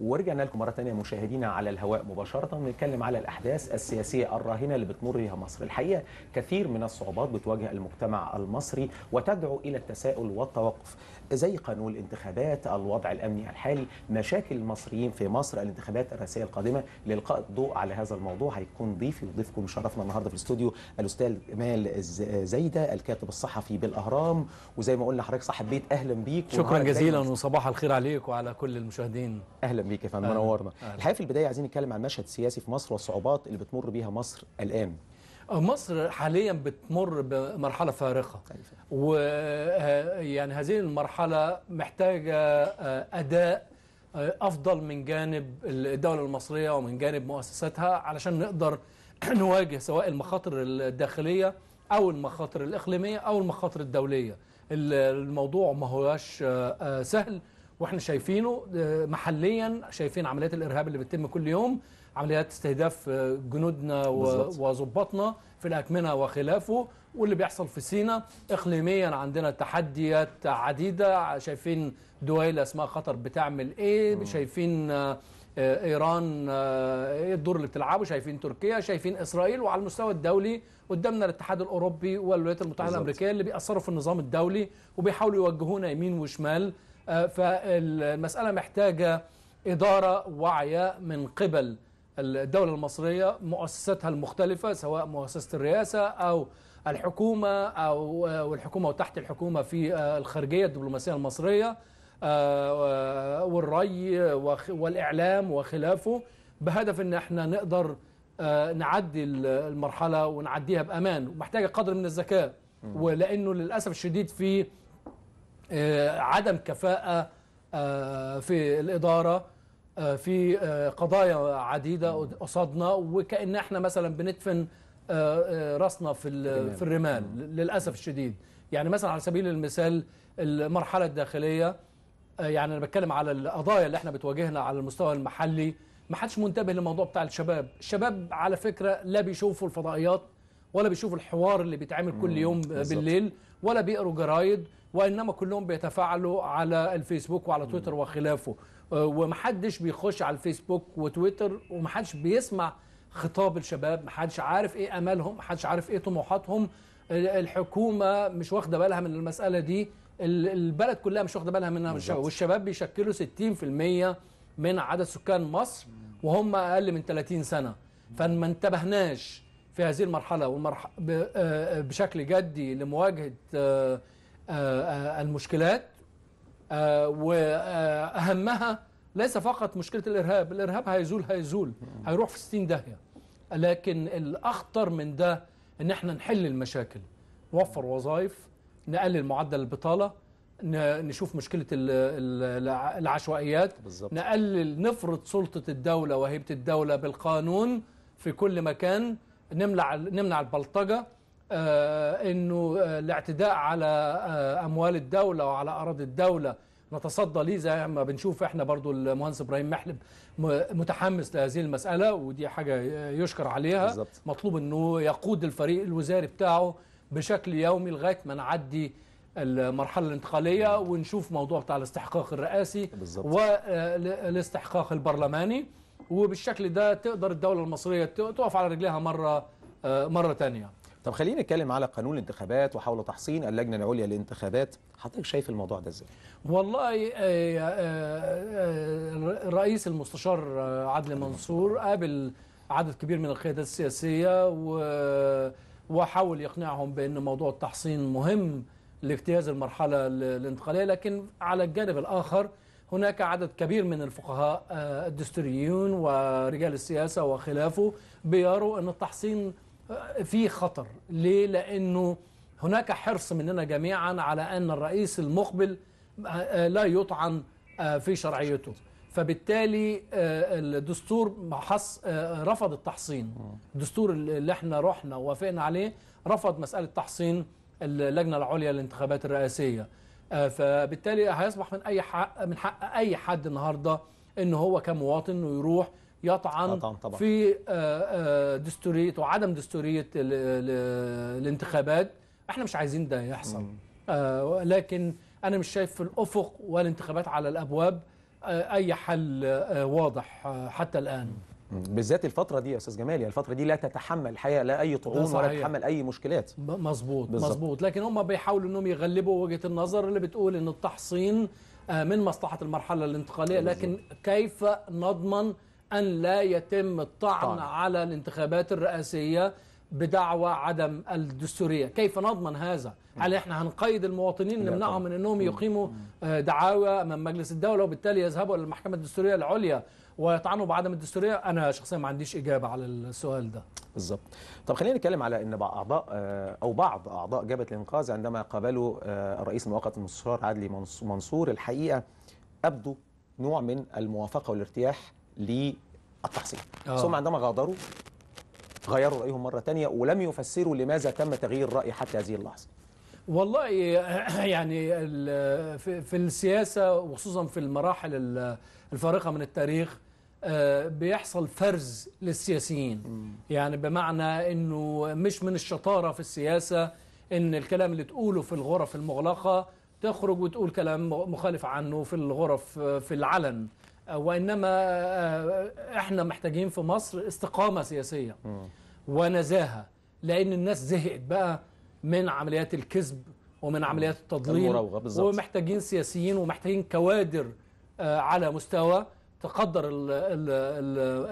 ورجعنا لكم مرة تانية مشاهدينا على الهواء مباشرة بنتكلم على الأحداث السياسية الراهنة اللي بتمر بها مصر الحقيقة كثير من الصعوبات بتواجه المجتمع المصري وتدعو إلى التساؤل والتوقف زي قانون الانتخابات الوضع الأمني الحالي مشاكل المصريين في مصر الانتخابات الرئاسية القادمة لإلقاء الضوء على هذا الموضوع هيكون ضيفي وضيفكم شرفنا النهاردة في الاستوديو الأستاذ جمال زايدة الكاتب الصحفي بالأهرام وزي ما قلنا لحضرتك صاحب بيت أهلا بيك شكرا جزيلا وصباح الخير عليك وعلى كل المشاهدين أهلا بيك يا فندم منورنا الحقيقة في البداية عايزين نتكلم عن المشهد السياسي في مصر والصعوبات اللي بتمر بيها مصر الآن آه، مصر حاليا بتمر بمرحلة فارقة طيب، ويعني آه، هذه المرحلة محتاجة آه، أداء أفضل من جانب الدولة المصرية ومن جانب مؤسساتها علشان نقدر نواجه سواء المخاطر الداخلية أو المخاطر الإقليمية أو المخاطر الدولية الموضوع ما هواش سهل واحنا شايفينه محليا شايفين عمليات الإرهاب اللي بتتم كل يوم عمليات استهداف آه، جنودنا وظباطنا في الأكمنة وخلافه واللي بيحصل في سينا إقليميا عندنا تحديات عديدة شايفين دويله اسمها قطر بتعمل إيه شايفين آه، آه، ايران ايه الدور اللي بتلعبه شايفين تركيا شايفين اسرائيل وعلى المستوى الدولي قدامنا الاتحاد الاوروبي والولايات المتحده بالزبط. الامريكيه اللي بيأثروا في النظام الدولي وبيحاولوا يوجهونا يمين وشمال فالمساله محتاجه اداره واعيه من قبل الدولة المصرية مؤسساتها المختلفة سواء مؤسسة الرئاسة أو الحكومة أو والحكومة وتحت الحكومة في آه، الخارجية الدبلوماسية المصرية آه، والري والإعلام وخلافه بهدف أن احنا نقدر آه، نعدي المرحلة ونعديها بأمان ومحتاجة قدر من الذكاء ولأنه للأسف الشديد في عدم كفاءة في الإدارة آه، في آه، قضايا عديده قصادنا وكان احنا مثلا بندفن آه، راسنا في في الرمال للاسف الشديد يعني مثلا على سبيل المثال المرحله الداخليه يعني انا بتكلم على القضايا اللي احنا بتواجهنا على المستوى المحلي ما حدش منتبه للموضوع بتاع الشباب الشباب على فكره لا بيشوفوا الفضائيات ولا بيشوفوا الحوار اللي بيتعمل كل يوم بالليل ولا بيقروا جرايد وانما كلهم بيتفاعلوا على الفيسبوك وعلى تويتر وخلافه ومحدش بيخش على الفيسبوك وتويتر ومحدش بيسمع خطاب الشباب محدش عارف ايه امالهم محدش عارف ايه طموحاتهم الحكومه مش واخده بالها من المساله دي البلد كلها مش واخده بالها منها بالزبط. والشباب بيشكلوا 60% من عدد سكان مصر وهم اقل من 30 سنه فما انتبهناش في هذه المرحله والمرح... آه، آه، بشكل جدي لمواجهه آه، المشكلات آه، واهمها ليس فقط مشكله الارهاب الارهاب هيزول هيزول هيروح في 60 داهيه لكن الاخطر من ده ان احنا نحل المشاكل نوفر وظائف نقلل معدل البطاله نشوف مشكله العشوائيات بالزبط. نقلل نفرض سلطه الدوله وهيبه الدوله بالقانون في كل مكان نمنع نمنع البلطجه آه، انه آه، الاعتداء على آه، اموال الدوله وعلى اراضي الدوله نتصدى ليه زي ما بنشوف احنا برضو المهندس ابراهيم محلب متحمس لهذه المساله ودي حاجه يشكر عليها بالزبط. مطلوب انه يقود الفريق الوزاري بتاعه بشكل يومي لغايه ما نعدي المرحله الانتقاليه ونشوف موضوع بتاع الاستحقاق الرئاسي بالزبط. والاستحقاق البرلماني وبالشكل ده تقدر الدوله المصريه تقف على رجليها مره مره ثانيه طب خلينا نتكلم على قانون الانتخابات وحول تحصين اللجنه العليا للانتخابات حضرتك شايف الموضوع ده ازاي والله الرئيس آه، آه، آه، المستشار عدل منصور قابل عدد كبير من القيادات السياسيه و وحاول يقنعهم بان موضوع التحصين مهم لاجتياز المرحله الانتقاليه لكن على الجانب الاخر هناك عدد كبير من الفقهاء الدستوريون ورجال السياسه وخلافه بيروا ان التحصين في خطر ليه لأنه هناك حرص مننا جميعا على أن الرئيس المقبل آه، آه، لا يطعن آه، في شرعيته فبالتالي الدستور حص رفض التحصين الدستور اللي احنا رحنا ووافقنا عليه رفض مسألة تحصين اللجنة العليا للانتخابات الرئاسية فبالتالي هيصبح من أي حق من حق أي حد النهارده إن هو كمواطن ويروح يطعن, في آه، آه، دستورية وعدم دستورية الانتخابات احنا مش عايزين ده يحصل آه، لكن أنا مش شايف في الأفق والانتخابات على الأبواب أي حل واضح حتى الآن بالذات الفترة دي يا أستاذ جمال يعني الفترة دي لا تتحمل الحقيقة لا أي طعون ولا تتحمل أي مشكلات مظبوط مظبوط لكن هم بيحاولوا أنهم يغلبوا وجهة النظر اللي بتقول أن التحصين من مصلحة المرحلة الانتقالية لكن كيف نضمن أن لا يتم الطعن طبعا. على الانتخابات الرئاسية بدعوى عدم الدستورية كيف نضمن هذا؟ هل احنا هنقيد المواطنين نمنعهم من انهم يقيموا آه، دعاوى امام مجلس الدوله وبالتالي يذهبوا الى المحكمه الدستوريه العليا ويطعنوا بعدم الدستوريه؟ انا شخصيا ما عنديش اجابه على السؤال ده. بالظبط. طب خلينا نتكلم على ان اعضاء آه، او بعض اعضاء جبهه الانقاذ عندما قابلوا آه، الرئيس المؤقت المستشار عدلي منصور الحقيقه ابدوا نوع من الموافقه والارتياح للتحصيل آه. ثم عندما غادروا غيروا رأيهم مرة تانية ولم يفسروا لماذا تم تغيير الرأي حتى هذه اللحظة والله يعني في السياسة وخصوصا في المراحل الفارقة من التاريخ آه، بيحصل فرز للسياسيين يعني بمعنى انه مش من الشطارة في السياسة ان الكلام اللي تقوله في الغرف المغلقة تخرج وتقول كلام مخالف عنه في الغرف آه، في العلن وإنما آه، إحنا محتاجين في مصر استقامة سياسية ونزاهة لأن الناس زهقت بقى من عمليات الكذب ومن عمليات التضليل ومحتاجين سياسيين ومحتاجين كوادر آه، على مستوى تقدر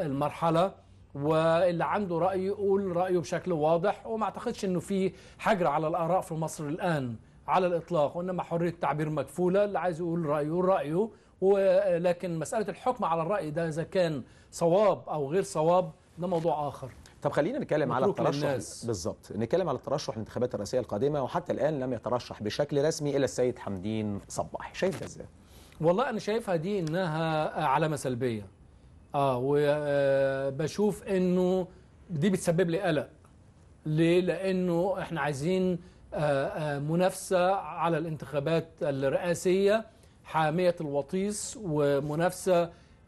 المرحلة واللي عنده رأي يقول رأيه بشكل واضح وما اعتقدش انه في حجر على الآراء في مصر الآن على الإطلاق وإنما حرية تعبير مكفولة اللي عايز يقول رأيه رأيه ولكن مسألة الحكم على الرأي ده إذا كان صواب أو غير صواب ده موضوع آخر طب خلينا نتكلم على الترشح بالظبط نتكلم على الترشح للانتخابات الرئاسيه القادمه وحتى الان لم يترشح بشكل رسمي الا السيد حمدين صباح شايف ازاي والله انا شايفها دي انها علامه سلبيه اه وبشوف آه، انه دي بتسبب لي قلق ليه لانه احنا عايزين آه، آه، منافسه على الانتخابات الرئاسيه حامية الوطيس ومنافسة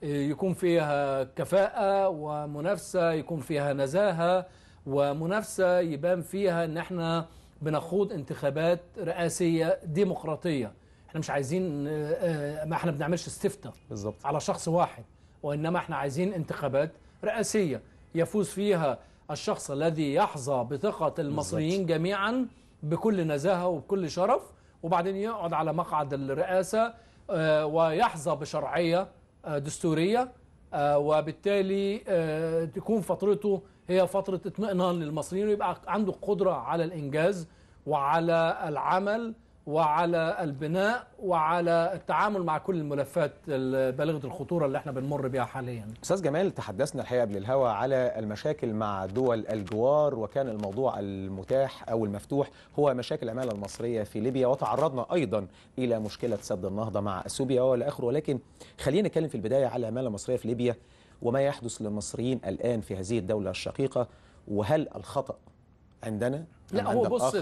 آه، يكون فيها كفاءة ومنافسة يكون فيها نزاهة ومنافسة يبان فيها ان احنا بنخوض انتخابات رئاسية ديمقراطية احنا مش عايزين آه، آه، ما احنا بنعملش استفتاء بالظبط على شخص واحد وانما احنا عايزين انتخابات رئاسية يفوز فيها الشخص الذي يحظى بثقة المصريين جميعا بكل نزاهة وبكل شرف وبعدين يقعد على مقعد الرئاسة آه، ويحظى بشرعية آه، دستورية آه، وبالتالي تكون فترته هي فترة اطمئنان للمصريين ويبقى عنده قدرة على الإنجاز وعلى العمل وعلى البناء وعلى التعامل مع كل الملفات بالغه الخطوره اللي احنا بنمر بها حاليا. استاذ جمال تحدثنا الحقيقه قبل الهوا على المشاكل مع دول الجوار وكان الموضوع المتاح او المفتوح هو مشاكل العماله المصريه في ليبيا وتعرضنا ايضا الى مشكله سد النهضه مع اثيوبيا والى اخره ولكن خلينا نتكلم في البدايه على العماله المصريه في ليبيا وما يحدث للمصريين الان في هذه الدوله الشقيقه وهل الخطا عندنا لا هو بص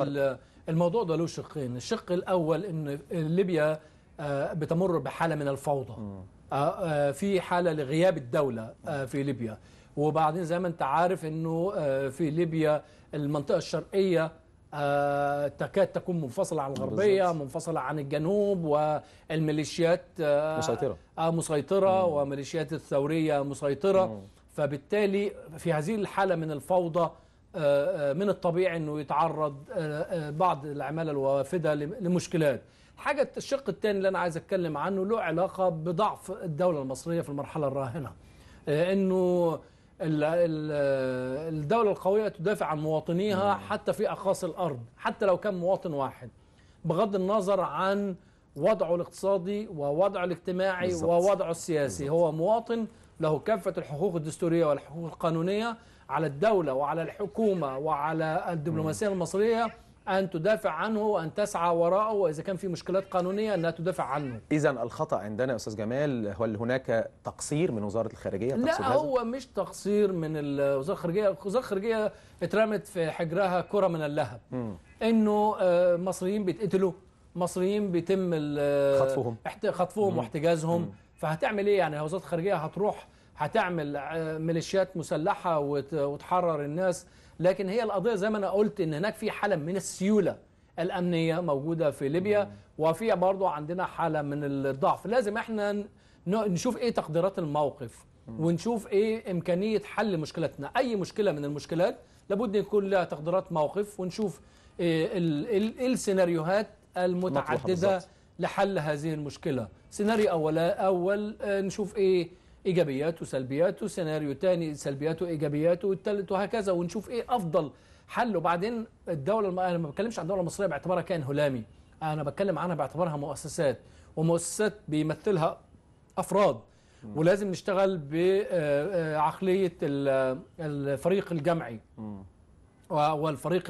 الموضوع ده له شقين الشق الأول أن ليبيا آه، بتمر بحالة من الفوضى آه، آه، في حالة لغياب الدولة في ليبيا وبعدين زي ما انت عارف انه في ليبيا المنطقة الشرقية تكاد تكون منفصلة عن الغربية بالزبط. منفصلة عن الجنوب والميليشيات مسيطرة مسيطرة وميليشيات الثورية مسيطرة مم. فبالتالي في هذه الحالة من الفوضى من الطبيعي انه يتعرض آه، آه، بعض العماله الوافده لمشكلات حاجة الشق الثاني اللي أنا عايز أتكلم عنه له علاقة بضعف الدولة المصرية في المرحلة الراهنة آه، إنه الدولة القوية تدافع عن مواطنيها حتى في أقاصي الأرض حتى لو كان مواطن واحد بغض النظر عن وضعه الاقتصادي ووضعه الاجتماعي بالزبط. ووضعه السياسي بالزبط. هو مواطن له كافة الحقوق الدستورية والحقوق القانونية على الدولة وعلى الحكومة وعلى الدبلوماسية المصرية أن تدافع عنه وأن تسعى وراءه وإذا كان في مشكلات قانونية أنها تدافع عنه إذا الخطأ عندنا يا أستاذ جمال هل هناك تقصير من وزارة الخارجية لا هو مش تقصير من وزارة الخارجية وزارة الخارجية اترمت في حجرها كرة من اللهب م. أنه آه، مصريين بيتقتلوا مصريين بيتم خطفهم خطفهم واحتجازهم فهتعمل إيه يعني وزارة الخارجية هتروح هتعمل آه، ميليشيات مسلحه وتحرر الناس لكن هي القضيه زي ما انا قلت ان هناك في حاله من السيوله الامنيه موجوده في ليبيا وفي برضه عندنا حاله من الضعف لازم احنا نشوف ايه تقديرات الموقف ونشوف ايه امكانيه حل مشكلتنا اي مشكله من المشكلات لابد يكون لها تقديرات موقف ونشوف ايه السيناريوهات المتعدده لحل هذه المشكله سيناريو اول اول آه، نشوف ايه إيجابياته سلبياته سيناريو تاني سلبياته إيجابياته والتالت وهكذا ونشوف إيه أفضل حل وبعدين الدولة الم... أنا ما بتكلمش عن الدولة المصرية باعتبارها كائن هلامي أنا بتكلم عنها باعتبارها مؤسسات ومؤسسات بيمثلها أفراد ولازم نشتغل بعقلية آه، آه، الفريق الجمعي والفريق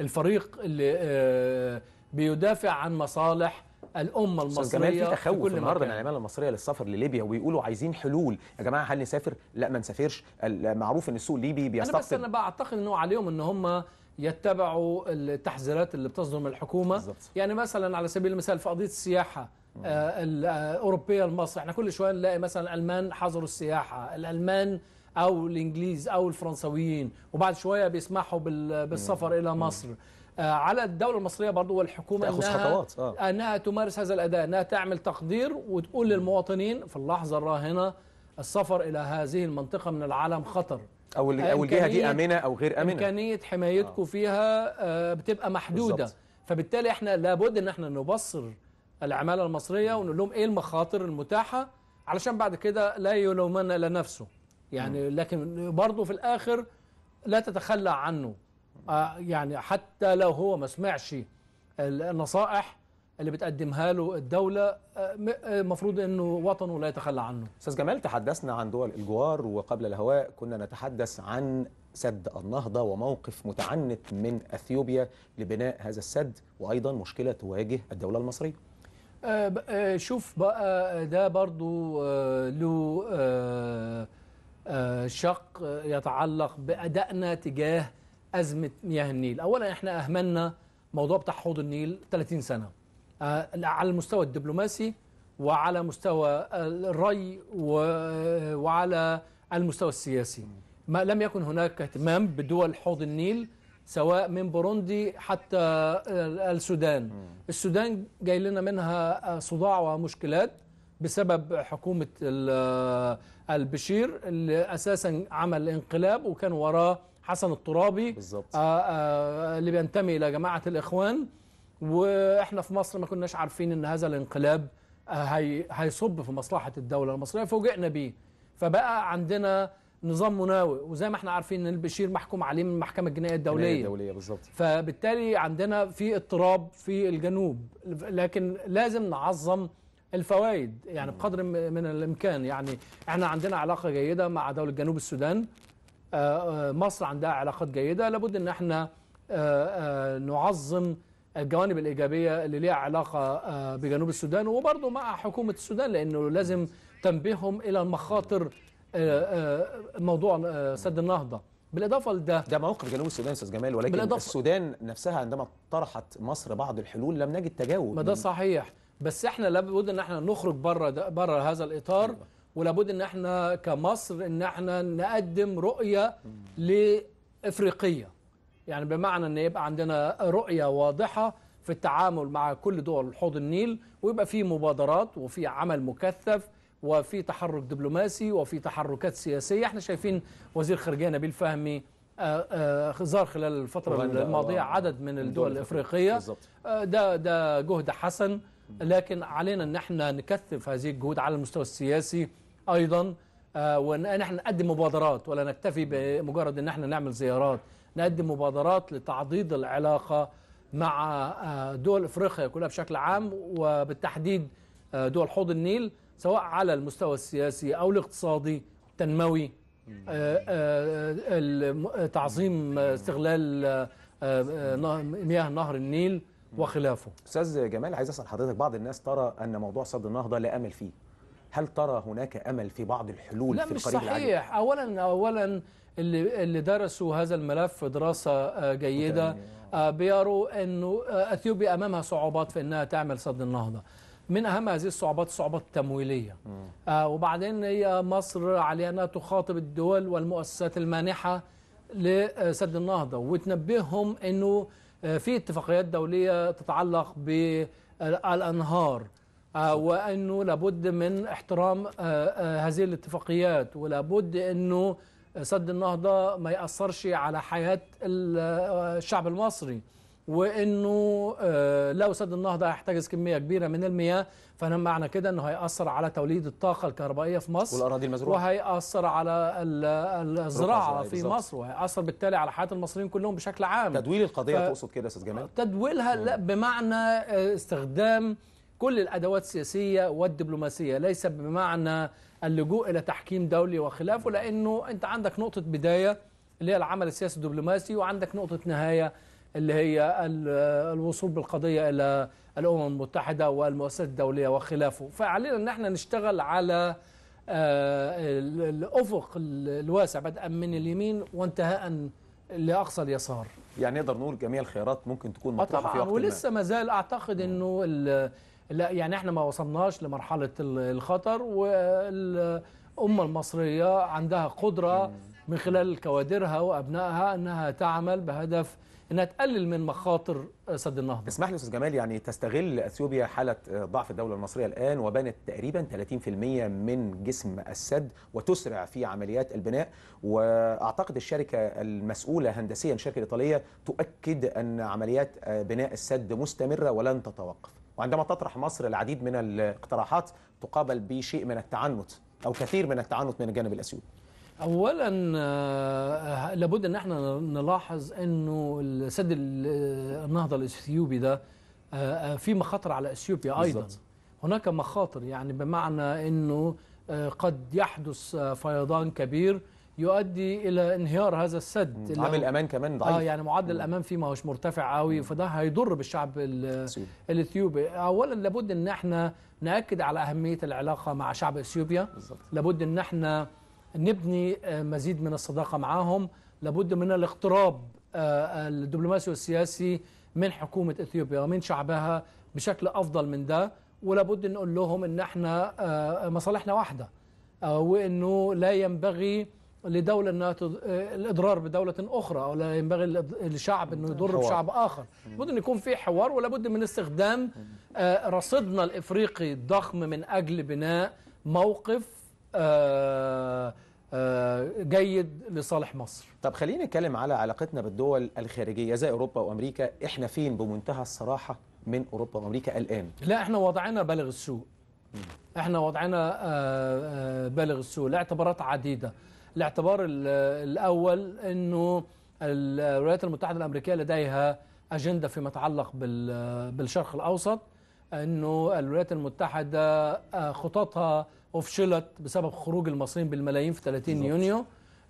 الفريق اللي آه، بيدافع عن مصالح الامه المصريه في تخوف النهارده من العماله المصريه للسفر لليبيا وبيقولوا عايزين حلول يا جماعه هل نسافر لا ما نسافرش معروف ان السوق الليبي بيستقطب انا بس انا بعتقد انه عليهم ان هم يتبعوا التحذيرات اللي بتصدر من الحكومه بالزبط. يعني مثلا على سبيل المثال في قضيه السياحه آه، الاوروبيه آه، لمصر احنا كل شويه نلاقي مثلا الالمان حظروا السياحه الالمان او الانجليز او الفرنسويين وبعد شويه بيسمحوا بالسفر الى مصر آه، على الدولة المصرية برضو والحكومة أنها, خطوات. آه. أنها تمارس هذا الأداء أنها تعمل تقدير وتقول للمواطنين في اللحظة الراهنة السفر إلى هذه المنطقة من العالم خطر أو, أو الجهة دي آمنة أو غير آمنة إمكانية حمايتكم آه. فيها آه، بتبقى محدودة بالزبط. فبالتالي احنا لابد ان احنا نبصر العماله المصريه ونقول لهم ايه المخاطر المتاحه علشان بعد كده لا يلومن الا نفسه يعني لكن برضه في الاخر لا تتخلى عنه آه، يعني حتى لو هو ما سمعش النصائح اللي بتقدمها له الدولة المفروض آه، آه، انه وطنه لا يتخلى عنه استاذ جمال تحدثنا عن دول الجوار وقبل الهواء كنا نتحدث عن سد النهضة وموقف متعنت من أثيوبيا لبناء هذا السد وأيضا مشكلة تواجه الدولة المصرية شوف بقى ده برضو له شق يتعلق بأدائنا تجاه أزمة مياه النيل أولا إحنا أهملنا موضوع بتاع حوض النيل 30 سنة آه، على المستوى الدبلوماسي وعلى مستوى الري وعلى المستوى السياسي ما لم يكن هناك اهتمام بدول حوض النيل سواء من بوروندي حتى السودان السودان جاي لنا منها صداع ومشكلات بسبب حكومة البشير اللي أساسا عمل انقلاب وكان وراه حسن الترابي بالظبط آه، آه، اللي بينتمي الى جماعه الاخوان واحنا في مصر ما كناش عارفين ان هذا الانقلاب آه، هي هيصب في مصلحه الدوله المصريه فوجئنا بيه فبقى عندنا نظام مناوئ وزي ما احنا عارفين ان البشير محكوم عليه من المحكمه الجنائيه الدوليه الدوليه بالظبط فبالتالي عندنا في اضطراب في الجنوب لكن لازم نعظم الفوائد يعني بقدر من الامكان يعني احنا عندنا علاقه جيده مع دوله جنوب السودان آه، آه، مصر عندها علاقات جيدة لابد أن احنا آه، نعظم الجوانب الإيجابية اللي ليها علاقة بجنوب السودان وبرضه مع حكومة السودان لأنه لازم تنبيههم إلى مخاطر موضوع سد النهضة بالإضافة لده ده موقف جنوب السودان أستاذ جمال ولكن بالإضافة السودان نفسها عندما طرحت مصر بعض الحلول لم نجد تجاوب ما ده صحيح بس احنا لابد ان احنا نخرج بره بره هذا الاطار أيوة. ولابد ان احنا كمصر ان احنا نقدم رؤيه لافريقيه يعني بمعنى ان يبقى عندنا رؤيه واضحه في التعامل مع كل دول حوض النيل ويبقى في مبادرات وفي عمل مكثف وفي تحرك دبلوماسي وفي تحركات سياسيه احنا شايفين وزير خارجيه نبيل فهمي زار آه، آه، خلال الفتره الماضيه عدد من الدول الافريقيه آه، ده ده جهد حسن لكن علينا ان احنا نكثف هذه الجهود على المستوى السياسي ايضا آه، وان نقدم مبادرات ولا نكتفي بمجرد ان احنا نعمل زيارات نقدم مبادرات لتعضيد العلاقه مع آه، دول افريقيا كلها بشكل عام وبالتحديد آه، دول حوض النيل سواء على المستوى السياسي او الاقتصادي التنموي تعظيم استغلال مياه نهر النيل وخلافه استاذ جمال عايز اسال حضرتك بعض الناس ترى ان موضوع سد النهضه لا امل فيه هل ترى هناك أمل في بعض الحلول في القريب العاجل؟ صحيح العجل؟ أولا أولا اللي, اللي درسوا هذا الملف دراسة آه، جيدة آه، بيروا أنه آه، أثيوبيا أمامها صعوبات في أنها تعمل سد النهضة من أهم هذه الصعوبات الصعوبات التمويلية وبعدين هي مصر عليها أنها تخاطب الدول والمؤسسات المانحة لسد النهضة وتنبههم أنه في اتفاقيات دولية تتعلق بالأنهار آه، وأنه لابد من احترام آه، آه، هذه الاتفاقيات ولابد أنه سد النهضة ما يأثرش على حياة الشعب المصري وانه لو سد النهضه هيحتجز كميه كبيره من المياه فانا معنى كده انه هياثر على توليد الطاقه الكهربائيه في مصر والاراضي المزروعه وهياثر على الزراعه في بالزبط. مصر وهياثر بالتالي على حياه المصريين كلهم بشكل عام تدويل القضيه ف... تقصد كده يا استاذ جمال تدويلها لا بمعنى استخدام كل الأدوات السياسية والدبلوماسية ليس بمعنى اللجوء إلى تحكيم دولي وخلافه لأنه أنت عندك نقطة بداية اللي هي العمل السياسي الدبلوماسي وعندك نقطة نهاية اللي هي الوصول بالقضية إلى الأمم المتحدة والمؤسسات الدولية وخلافه فعلينا أن احنا نشتغل على آه، الأفق الواسع بدءا من اليمين وانتهاء لأقصى اليسار يعني نقدر نقول جميع الخيارات ممكن تكون مطروحة آه، في وقت ولسه ما زال أعتقد أنه لا يعني احنا ما وصلناش لمرحله الخطر والامه المصريه عندها قدره من خلال كوادرها وابنائها انها تعمل بهدف انها تقلل من مخاطر سد النهضه. اسمح لي استاذ جمال يعني تستغل اثيوبيا حاله ضعف الدوله المصريه الان وبنت تقريبا 30% من جسم السد وتسرع في عمليات البناء واعتقد الشركه المسؤوله هندسيا الشركه الايطاليه تؤكد ان عمليات بناء السد مستمره ولن تتوقف. وعندما تطرح مصر العديد من الاقتراحات تقابل بشيء من التعنت أو كثير من التعنت من الجانب الأسيوي اولا آه، لابد ان احنا نلاحظ انه سد النهضه الاثيوبي ده آه، آه، في مخاطر على اثيوبيا ايضا بالزبط. هناك مخاطر يعني بمعنى انه قد يحدث فيضان كبير يؤدي الى انهيار هذا السد عامل امان كمان ضعيف اه يعني معدل الامان فيه ما هوش مرتفع قوي فده هيضر بالشعب الاثيوبي اولا لابد ان احنا ناكد على اهميه العلاقه مع شعب اثيوبيا بالزبط. لابد ان احنا نبني آه، مزيد من الصداقه معاهم لابد من الاقتراب آه، الدبلوماسي والسياسي من حكومه اثيوبيا ومن شعبها بشكل افضل من ده ولابد نقول لهم ان احنا آه، مصالحنا واحده وانه لا ينبغي لدولة أنها تض... آه، الإضرار بدولة أخرى أو لا ينبغي لشعب أنه يضر حوار. بشعب آخر لابد أن يكون في حوار ولابد من استخدام آه، رصيدنا الإفريقي الضخم من أجل بناء موقف آه، جيد لصالح مصر طب خلينا نتكلم على علاقتنا بالدول الخارجية زي أوروبا وأمريكا إحنا فين بمنتهى الصراحة من أوروبا وأمريكا الآن لا إحنا وضعنا بالغ السوء إحنا وضعنا بالغ السوء لاعتبارات عديدة الاعتبار الأول أنه الولايات المتحدة الأمريكية لديها أجندة فيما يتعلق بالشرق الأوسط أنه الولايات المتحدة آه، خططها أفشلت بسبب خروج المصريين بالملايين في 30 بالضبط. يونيو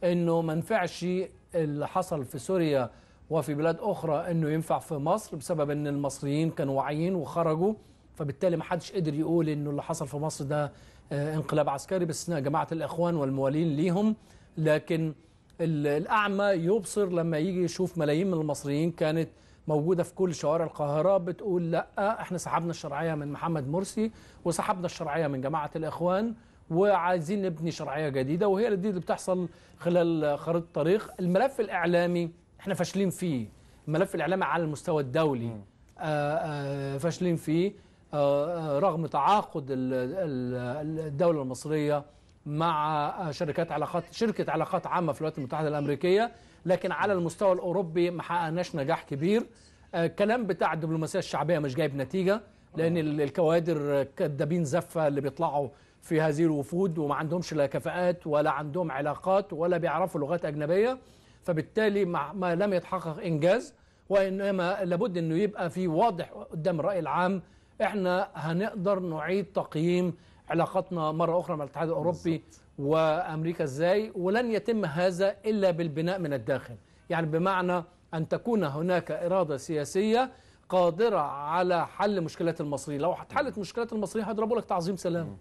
أنه ما نفعش اللي حصل في سوريا وفي بلاد أخرى أنه ينفع في مصر بسبب أن المصريين كانوا واعيين وخرجوا فبالتالي ما حدش قدر يقول أنه اللي حصل في مصر ده آه، انقلاب عسكري باستثناء جماعة الإخوان والموالين ليهم لكن الأعمى يبصر لما يجي يشوف ملايين من المصريين كانت موجودة في كل شوارع القاهرة بتقول لا احنا سحبنا الشرعية من محمد مرسي وسحبنا الشرعية من جماعة الإخوان وعايزين نبني شرعية جديدة وهي دي اللي بتحصل خلال خريطة الطريق الملف الإعلامي احنا فاشلين فيه الملف الإعلامي على المستوى الدولي آه، آه، فاشلين فيه آه، رغم تعاقد الدولة المصرية مع شركات علاقات شركة علاقات عامة في الولايات المتحدة الأمريكية لكن على المستوى الأوروبي ما حققناش نجاح كبير الكلام آه، بتاع الدبلوماسية الشعبية مش جايب نتيجة لأن الكوادر كدابين زفة اللي بيطلعوا في هذه الوفود وما عندهمش لا كفاءات ولا عندهم علاقات ولا بيعرفوا لغات أجنبية فبالتالي ما لم يتحقق إنجاز وإنما لابد أنه يبقى في واضح قدام الرأي العام احنا هنقدر نعيد تقييم علاقتنا مرة أخرى مع الاتحاد الأوروبي وأمريكا إزاي ولن يتم هذا إلا بالبناء من الداخل يعني بمعنى أن تكون هناك إرادة سياسية قادرة على حل مشكلات المصريين لو حلت مشكلات المصريين هيضربوا لك تعظيم سلام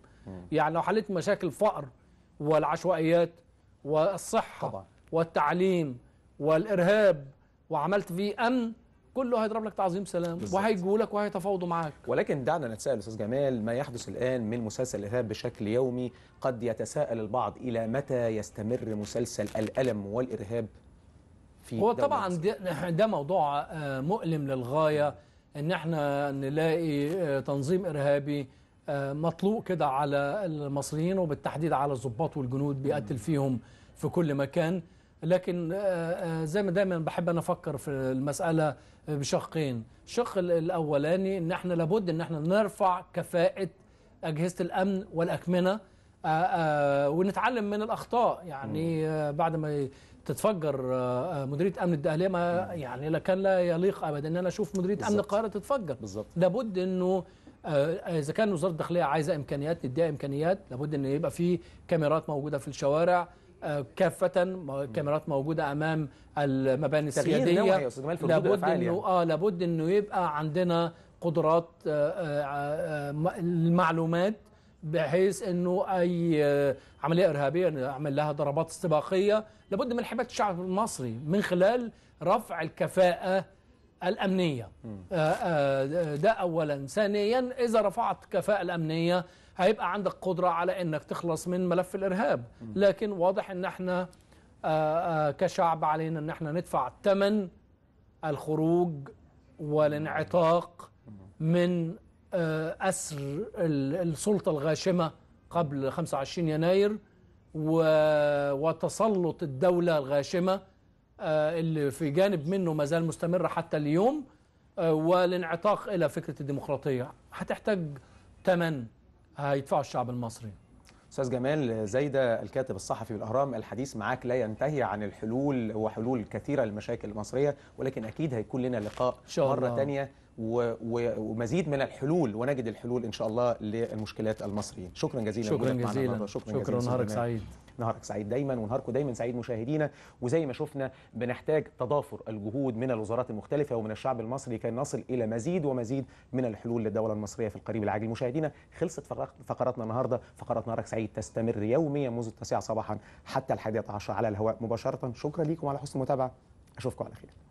يعني لو حلت مشاكل الفقر والعشوائيات والصحة طبعا. والتعليم والإرهاب وعملت فيه أمن كله هيضرب لك تعظيم سلام وهيجوا لك وهيتفاوضوا معاك ولكن دعنا نتساءل استاذ جمال ما يحدث الان من مسلسل الارهاب بشكل يومي قد يتساءل البعض الى متى يستمر مسلسل الالم والارهاب في هو طبعا ده, ده موضوع آه، مؤلم للغايه ان احنا نلاقي آه، تنظيم ارهابي آه، مطلوق كده على المصريين وبالتحديد على الضباط والجنود بيقتل فيهم في كل مكان لكن آه، آه، زي ما دايما بحب انا افكر في المساله بشقين الشق الاولاني ان احنا لابد ان احنا نرفع كفاءه اجهزه الامن والاكمنه آه، ونتعلم من الاخطاء يعني بعد ما تتفجر مديريه امن الدقهليه ما يعني لا كان لا يليق ابدا ان انا اشوف مديريه امن القاهره تتفجر بالظبط لابد انه اذا كان وزاره الداخليه عايزه امكانيات نديها امكانيات لابد ان يبقى في كاميرات موجوده في الشوارع آه، كافة كاميرات موجودة أمام المباني السيادية لابد أنه يعني. آه لابد أنه يبقى عندنا قدرات آه، آه، المعلومات بحيث انه اي عمليه ارهابيه نعمل لها ضربات استباقيه لابد من حمايه الشعب المصري من خلال رفع الكفاءه الأمنية آه، آه، ده أولا ثانيا إذا رفعت كفاءة الأمنية هيبقى عندك قدرة على أنك تخلص من ملف الإرهاب لكن واضح أن احنا آه، كشعب علينا أن احنا ندفع ثمن الخروج والانعتاق من أسر السلطة الغاشمة قبل 25 يناير وتسلط الدولة الغاشمة آه، اللي في جانب منه ما زال مستمرة حتى اليوم آه، والانعطاق إلى فكرة الديمقراطية هتحتاج تمن هيدفعه الشعب المصري استاذ جمال زايدة الكاتب الصحفي بالأهرام الحديث معاك لا ينتهي عن الحلول وحلول كثيرة للمشاكل المصرية ولكن أكيد هيكون لنا لقاء مرة تانية ومزيد من الحلول ونجد الحلول ان شاء الله للمشكلات المصريين شكرا جزيلا شكرا جزيلا شكرا, شكرا جزيلا نهارك سعيد نهارك سعيد دايما ونهاركم دايما سعيد مشاهدينا وزي ما شفنا بنحتاج تضافر الجهود من الوزارات المختلفه ومن الشعب المصري كي نصل الى مزيد ومزيد من الحلول للدوله المصريه في القريب العاجل مشاهدينا خلصت فقراتنا النهارده فقرات نهارك سعيد تستمر يوميا منذ التاسعه صباحا حتى الحادية عشر على الهواء مباشره شكرا لكم على حسن المتابعه اشوفكم على خير